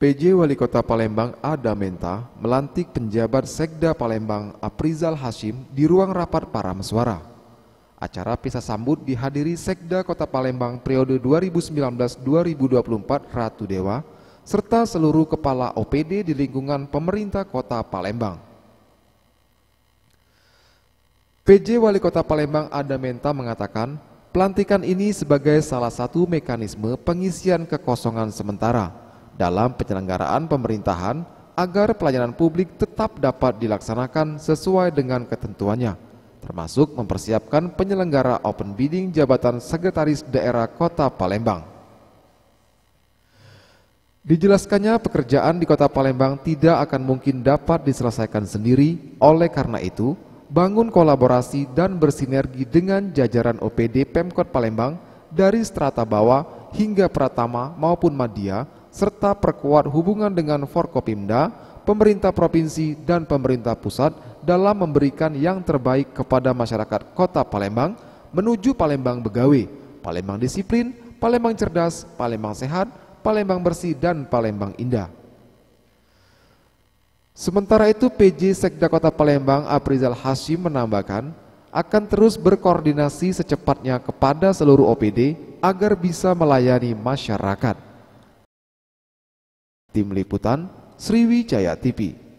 PJ Wali Kota Palembang Ada Menta melantik penjabat Sekda Palembang Aprizal Hashim di ruang rapat para meswara. Acara pisah sambut dihadiri Sekda Kota Palembang periode 2019-2024 Ratu Dewa serta seluruh kepala OPD di lingkungan pemerintah Kota Palembang. PJ Wali Kota Palembang Ada Menta mengatakan pelantikan ini sebagai salah satu mekanisme pengisian kekosongan sementara dalam penyelenggaraan pemerintahan agar pelayanan publik tetap dapat dilaksanakan sesuai dengan ketentuannya, termasuk mempersiapkan penyelenggara open bidding jabatan sekretaris daerah Kota Palembang. Dijelaskannya pekerjaan di Kota Palembang tidak akan mungkin dapat diselesaikan sendiri, oleh karena itu, bangun kolaborasi dan bersinergi dengan jajaran OPD Pemkot Palembang dari strata bawah hingga Pratama maupun madya serta perkuat hubungan dengan Forkopimda, pemerintah provinsi dan pemerintah pusat dalam memberikan yang terbaik kepada masyarakat kota Palembang menuju Palembang Begawi, Palembang Disiplin, Palembang Cerdas, Palembang Sehat, Palembang Bersih, dan Palembang Indah. Sementara itu PJ Sekda Kota Palembang Aprizal Hashim menambahkan akan terus berkoordinasi secepatnya kepada seluruh OPD agar bisa melayani masyarakat. Tim Liputan Sriwijaya TV